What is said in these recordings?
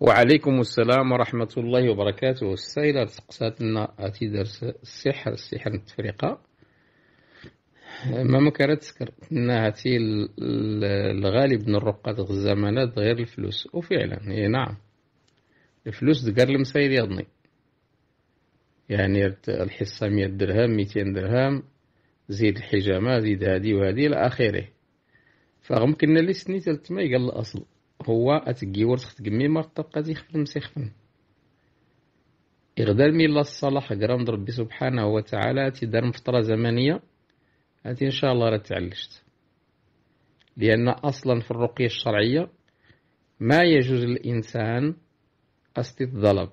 وعليكم السلام ورحمة الله وبركاته السيدة تقصدنا أتي درس السحر السحر التفريقة ما كانت تسكر هاتي الغالب من الرقات الزمانات غير الفلوس وفعلا هي نعم الفلوس دقار المسايد يضني يعني الحصة مية درهم ميتين درهم زيد الحجامة زيد هادي وهادي إلى آخره كنا لي سنيت ما الأصل هو اتجيور تخدمي ما تبقى تيخفن إغدال إغدا الله الصلاح قرام ربي سبحانه وتعالى دار مفترة زمنية هاتي إن شاء الله راه تعلشت لأن أصلا في الرقية الشرعية ما يجوز للإنسان استتضلب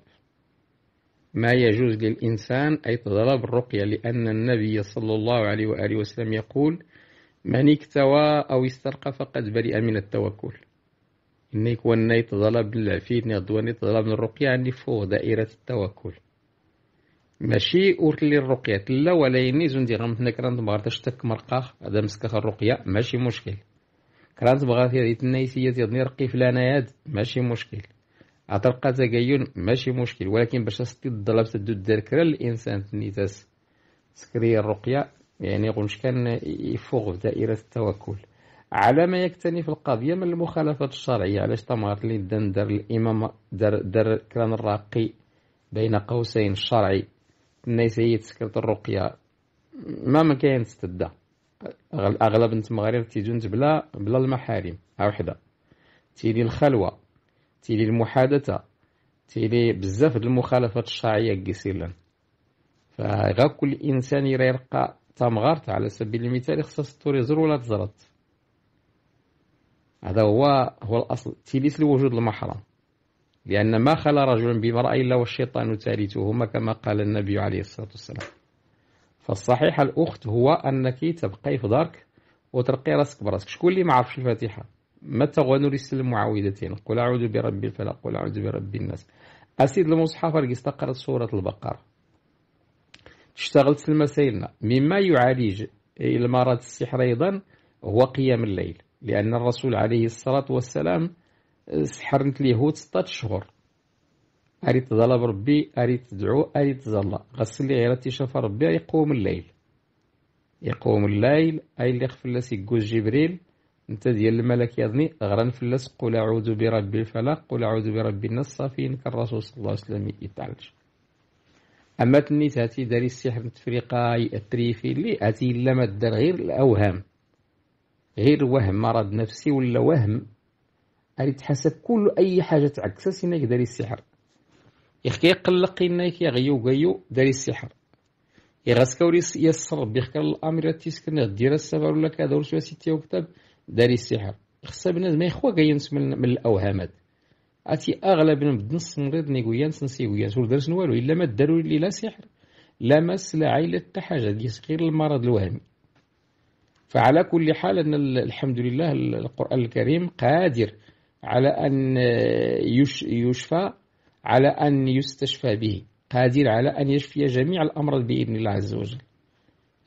ما يجوز للإنسان أي يتضلب الرقية لأن النبي صلى الله عليه وآله وسلم يقول من اكتوى أو استرقى فقد برئ من التوكل نيك وانا يتظلم العفيد نغدوان يتظلم الرقية عني فوق دائرة التوكل ماشي ورتلي الرقية لا ولا يني ندير مثلا كرانت كران تشتك مرقاخ هذا مسكخ الرقية ماشي مشكل كرانت تبغى تيدي تنايسية تيدني رقي فلان هاد ماشي مشكل أترقى تقيون ماشي مشكل ولكن باش تستي الظلام تدو الذاكرة كرا الإنسان تنيتاس سكري الرقية يعني غنش كان يفوق في دائرة التوكل على ما يكتني في القضية من المخالفات الشرعية علاش تمارت لي دار الإمام دار دار كران الراقي بين قوسين الشرعي الناس هي تسكرت الرقية ما ما كاين تستدى أغلب نت مغارب تيجون بلا بلا المحارم وحدة تيلي الخلوة تيلي المحادثة تيلي بزاف د المخالفات الشرعية كيسيرلن فغا كل إنسان يرى يلقى تمغارت على سبيل المثال خصها توريزر ولا تزرط هذا هو هو الأصل تليس لوجود المحرم لأن ما خلا رجل بامرأة إلا والشيطان ثالثهما كما قال النبي عليه الصلاة والسلام فالصحيح الأخت هو أنك تبقاي في دارك وترقي راسك براسك شكون اللي ما عرفش الفاتحة ما تغنوا للسلم معوذتين قل أعوذ برب الفلق قل أعوذ برب الناس أسيد المصحف رقص تقرأ سورة البقرة اشتغلت في المسائلنا مما يعالج المرض السحر أيضا هو قيام الليل لأن الرسول عليه الصلاة والسلام آه، سحرنت اليهود 16 شهور أريد تظل بربي أريد تدعو أريد تظل غسل لي غير تيشاف ربي يقوم الليل يقوم الليل أي اللي خفلس يقوز جبريل انت ديال الملك يضني غران فلس قل أعوذ برب الفلق قل أعوذ برب الناس صافين كالرسول صلى الله عليه وسلم يتعالج أما تنيت هاتي داري السحر تفريقا يأتري في اللي هاتي إلا ما دار غير الأوهام غير وهم مرض نفسي ولا وهم اللي تحسب كل اي حاجه تعكسها سينا داري السحر يخ كيقلق لنا كيغيو غيو داري السحر يغاس كوري يسر بيخكر الامر تيسكن دير السفر ولا كذا ولا سيتي وكتاب داري السحر خصها بنادم يخوى كينس من, من الاوهامات اتي اغلب من بدنس مريض نسيو سنسيغويان ولا درس والو الا ما داروا لي لا سحر لا مس لا عيلة حتى حاجه ديال غير المرض الوهمي فعلى كل حال أن الحمد لله القرآن الكريم قادر على أن آه، يشفى على أن يستشفى به قادر على أن يشفي جميع الأمراض بإذن الله عز وجل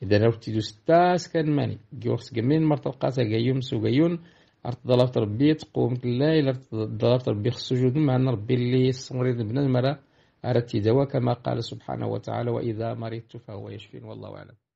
إذا روتي ستاس كان ماني جورس جمين مرت القاسة جيومس وجيون أرت ضلبت ربي تقوم الليل أرت ضلبت ربي خسجود مع أن ربي اللي يستمرض بن المرا أردت دواء كما قال سبحانه وتعالى وإذا مرضت فهو يشفين والله أعلم